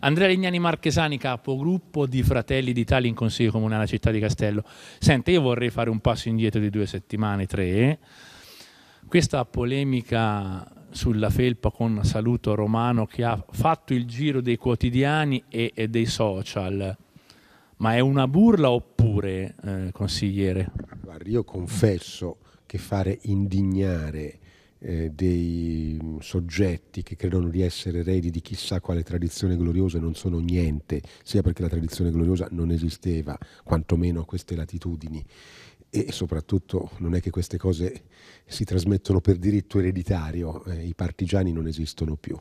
Andrea Lignani Marchesani, capogruppo di Fratelli d'Italia in Consiglio Comunale della Città di Castello. Senti, io vorrei fare un passo indietro di due settimane, tre. Questa polemica sulla felpa con Saluto Romano che ha fatto il giro dei quotidiani e, e dei social, ma è una burla oppure, eh, consigliere? Guarda, io confesso che fare indignare eh, dei mm, soggetti che credono di essere eredi di chissà quale tradizione gloriosa non sono niente, sia perché la tradizione gloriosa non esisteva, quantomeno a queste latitudini, e soprattutto non è che queste cose si trasmettono per diritto ereditario, eh, i partigiani non esistono più.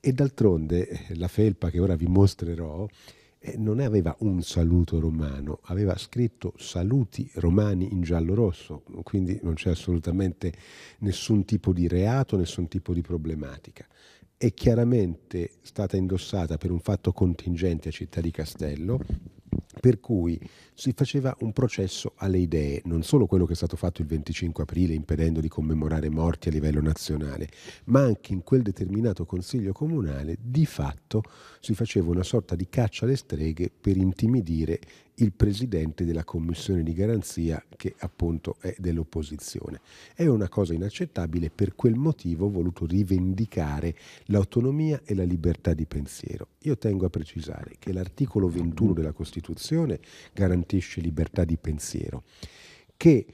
E d'altronde eh, la felpa che ora vi mostrerò non aveva un saluto romano, aveva scritto saluti romani in giallo-rosso, quindi non c'è assolutamente nessun tipo di reato, nessun tipo di problematica. È chiaramente stata indossata per un fatto contingente a Città di Castello, per cui si faceva un processo alle idee, non solo quello che è stato fatto il 25 aprile impedendo di commemorare morti a livello nazionale, ma anche in quel determinato consiglio comunale di fatto si faceva una sorta di caccia alle streghe per intimidire il presidente della commissione di garanzia che appunto è dell'opposizione. È una cosa inaccettabile, per quel motivo ho voluto rivendicare l'autonomia e la libertà di pensiero. Io tengo a precisare che l'articolo 21 della Costituzione garantisce libertà di pensiero, che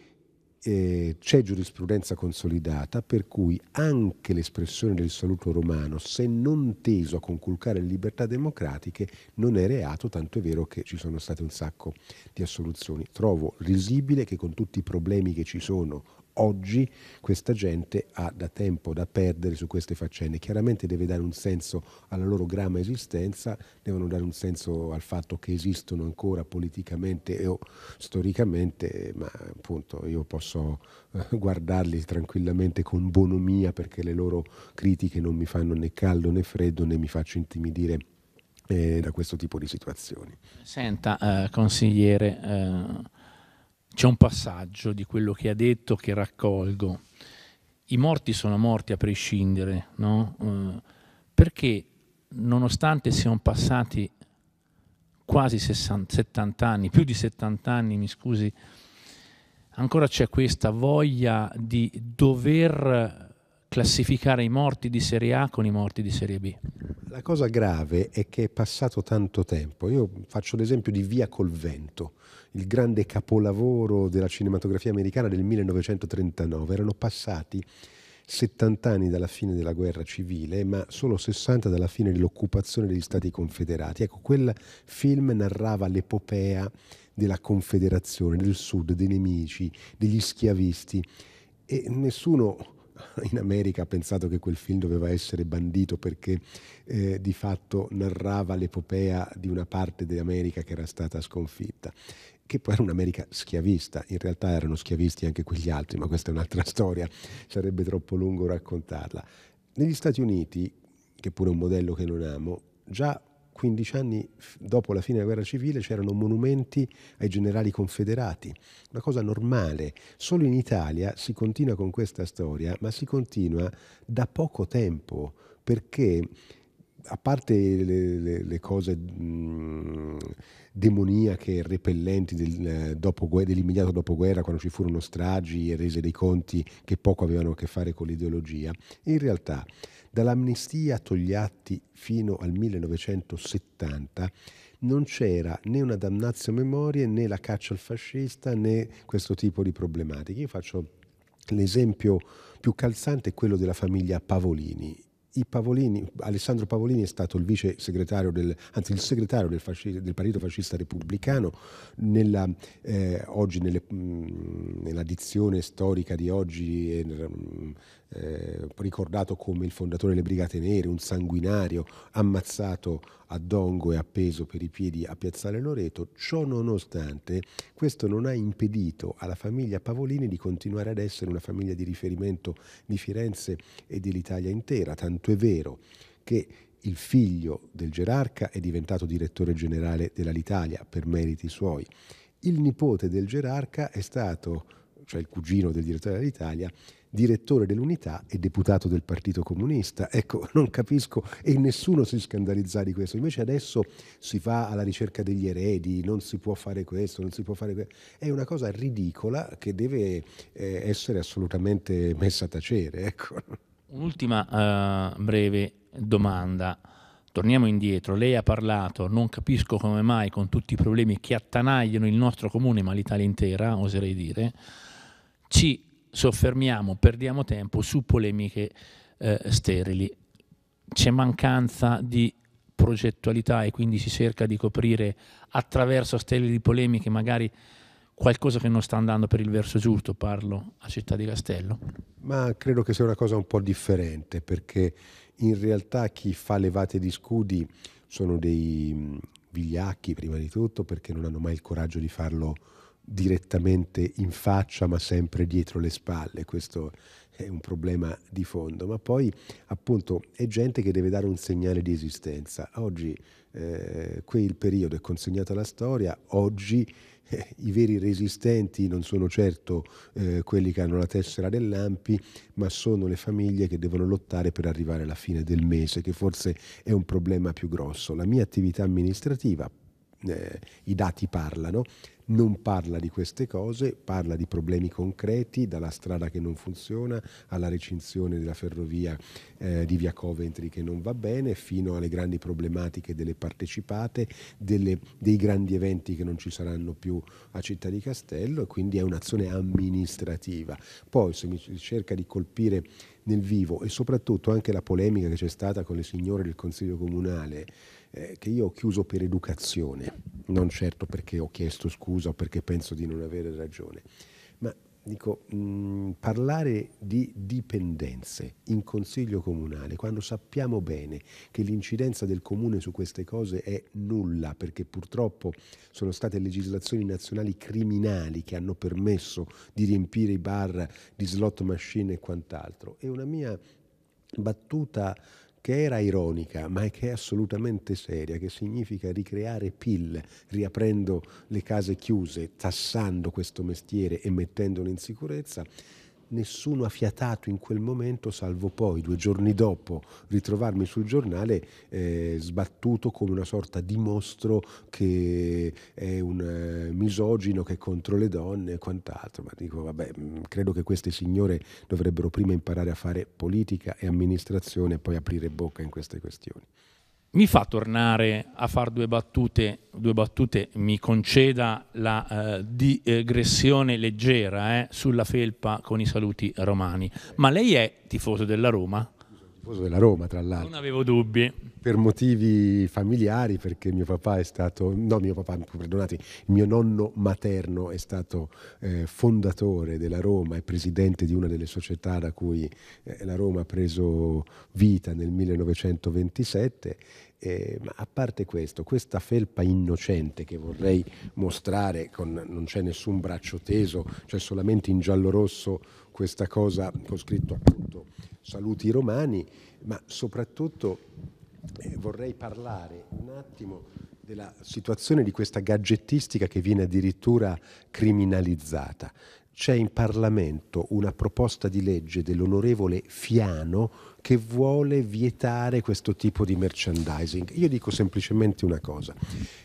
eh, c'è giurisprudenza consolidata per cui anche l'espressione del saluto romano, se non teso a conculcare le libertà democratiche, non è reato, tanto è vero che ci sono state un sacco di assoluzioni. Trovo risibile che con tutti i problemi che ci sono oggi questa gente ha da tempo da perdere su queste faccende. Chiaramente deve dare un senso alla loro grama esistenza, devono dare un senso al fatto che esistono ancora politicamente o storicamente, ma appunto io posso eh, guardarli tranquillamente con bonomia perché le loro critiche non mi fanno né caldo né freddo né mi faccio intimidire eh, da questo tipo di situazioni. Senta, eh, consigliere, eh, c'è un passaggio di quello che ha detto che raccolgo. I morti sono morti a prescindere, no? Eh, perché nonostante siano passati quasi 60, 70 anni, più di 70 anni, mi scusi, ancora c'è questa voglia di dover classificare i morti di Serie A con i morti di Serie B. La cosa grave è che è passato tanto tempo. Io faccio l'esempio di Via col vento, il grande capolavoro della cinematografia americana del 1939. Erano passati 70 anni dalla fine della guerra civile, ma solo 60 dalla fine dell'occupazione degli Stati Confederati. Ecco, quel film narrava l'epopea della Confederazione, del Sud, dei nemici, degli schiavisti e nessuno in America ha pensato che quel film doveva essere bandito perché eh, di fatto narrava l'epopea di una parte dell'America che era stata sconfitta che poi era un'America schiavista, in realtà erano schiavisti anche quegli altri, ma questa è un'altra storia, sarebbe troppo lungo raccontarla. Negli Stati Uniti, che pure è un modello che non amo, già 15 anni dopo la fine della guerra civile c'erano monumenti ai generali confederati, una cosa normale. Solo in Italia si continua con questa storia, ma si continua da poco tempo, perché a parte le, le, le cose mh, demoniache, repellenti del, eh, dopo, dell'immediato dopoguerra, quando ci furono stragi e rese dei conti che poco avevano a che fare con l'ideologia, in realtà Dall'amnistia Togliatti fino al 1970 non c'era né una damnazio memoria né la caccia al fascista né questo tipo di problematiche. Io faccio l'esempio più calzante quello della famiglia Pavolini. Pavolini, Alessandro Pavolini è stato il vice segretario del, anzi il segretario del, fascista, del Partito Fascista Repubblicano. Nella, eh, oggi nelle, mh, nella dizione storica di oggi e eh, ricordato come il fondatore delle Brigate Nere, un sanguinario ammazzato a Dongo e appeso per i piedi a Piazzale Loreto, ciò nonostante questo non ha impedito alla famiglia Pavolini di continuare ad essere una famiglia di riferimento di Firenze e dell'Italia intera, tanto è vero che il figlio del gerarca è diventato direttore generale dell'Alitalia per meriti suoi. Il nipote del gerarca è stato, cioè il cugino del direttore dell'Italia, direttore dell'unità e deputato del Partito Comunista. Ecco, non capisco e nessuno si scandalizza di questo. Invece adesso si fa alla ricerca degli eredi, non si può fare questo, non si può fare questo. È una cosa ridicola che deve eh, essere assolutamente messa a tacere. Ecco. Un'ultima uh, breve domanda. Torniamo indietro, lei ha parlato, non capisco come mai con tutti i problemi che attanagliano il nostro comune, ma l'Italia intera, oserei dire, ci soffermiamo, perdiamo tempo su polemiche eh, sterili. C'è mancanza di progettualità e quindi si cerca di coprire attraverso sterili polemiche magari qualcosa che non sta andando per il verso giusto, parlo a Città di Castello. Ma credo che sia una cosa un po' differente perché in realtà chi fa levate di scudi sono dei mm, vigliacchi prima di tutto perché non hanno mai il coraggio di farlo direttamente in faccia ma sempre dietro le spalle, questo è un problema di fondo, ma poi appunto è gente che deve dare un segnale di esistenza. Oggi eh, quel periodo è consegnato alla storia, oggi eh, i veri resistenti non sono certo eh, quelli che hanno la tessera dell'AMPI, ma sono le famiglie che devono lottare per arrivare alla fine del mese, che forse è un problema più grosso. La mia attività amministrativa, eh, i dati parlano, non parla di queste cose, parla di problemi concreti, dalla strada che non funziona alla recinzione della ferrovia eh, di via Coventry che non va bene, fino alle grandi problematiche delle partecipate, delle, dei grandi eventi che non ci saranno più a Città di Castello e quindi è un'azione amministrativa. Poi se mi cerca di colpire nel vivo e soprattutto anche la polemica che c'è stata con le signore del Consiglio Comunale, eh, che io ho chiuso per educazione, non certo perché ho chiesto scusa o perché penso di non avere ragione dico, mh, mm, parlare di dipendenze in consiglio comunale, quando sappiamo bene che l'incidenza del comune su queste cose è nulla, perché purtroppo sono state legislazioni nazionali criminali che hanno permesso di riempire i bar di slot machine e quant'altro. E una mia battuta che era ironica, ma che è assolutamente seria, che significa ricreare PIL, riaprendo le case chiuse, tassando questo mestiere e mettendolo in sicurezza, nessuno ha fiatato in quel momento, salvo poi, due giorni dopo, ritrovarmi sul giornale eh, sbattuto come una sorta di mostro che è un eh, misogino che è contro le donne e quant'altro. Ma dico, vabbè, mm, credo che queste signore dovrebbero prima imparare a fare politica e amministrazione e poi aprire bocca in queste questioni mi fa tornare a fare due battute, due battute mi conceda la eh, digressione leggera eh, sulla felpa con i saluti romani. Ma lei è tifoso della Roma? tifoso della Roma, tra l'altro. Non avevo dubbi. Per motivi familiari, perché mio papà è stato, no, mio papà, perdonate, mio nonno materno è stato eh, fondatore della Roma e presidente di una delle società da cui eh, la Roma ha preso vita nel 1927. Eh, ma a parte questo, questa felpa innocente che vorrei mostrare, con, non c'è nessun braccio teso, c'è cioè solamente in giallo rosso questa cosa con scritto appunto saluti romani, ma soprattutto eh, vorrei parlare un attimo della situazione di questa gadgettistica che viene addirittura criminalizzata. C'è in Parlamento una proposta di legge dell'onorevole Fiano che vuole vietare questo tipo di merchandising. Io dico semplicemente una cosa.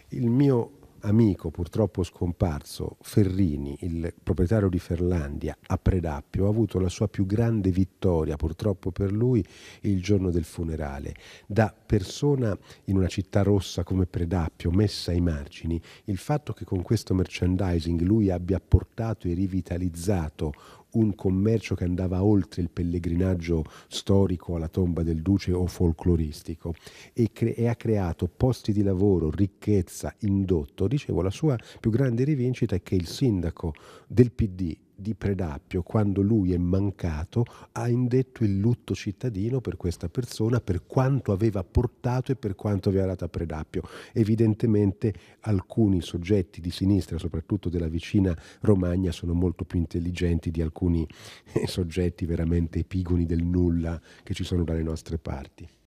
Il mio amico purtroppo scomparso, Ferrini, il proprietario di Ferlandia a Predappio, ha avuto la sua più grande vittoria, purtroppo per lui, il giorno del funerale. Da persona in una città rossa come Predappio, messa ai margini, il fatto che con questo merchandising lui abbia portato e rivitalizzato un commercio che andava oltre il pellegrinaggio storico alla tomba del duce o folcloristico e, cre- e ha creato posti di lavoro, ricchezza, indotto. Dicevo, la sua più grande rivincita è che il sindaco del PD di Predappio, quando lui è mancato, ha indetto il lutto cittadino per questa persona, per quanto aveva portato e per quanto aveva dato a Predappio. Evidentemente alcuni soggetti di sinistra, soprattutto della vicina Romagna, sono molto più intelligenti di alcuni eh, soggetti veramente epigoni del nulla che ci sono dalle nostre parti.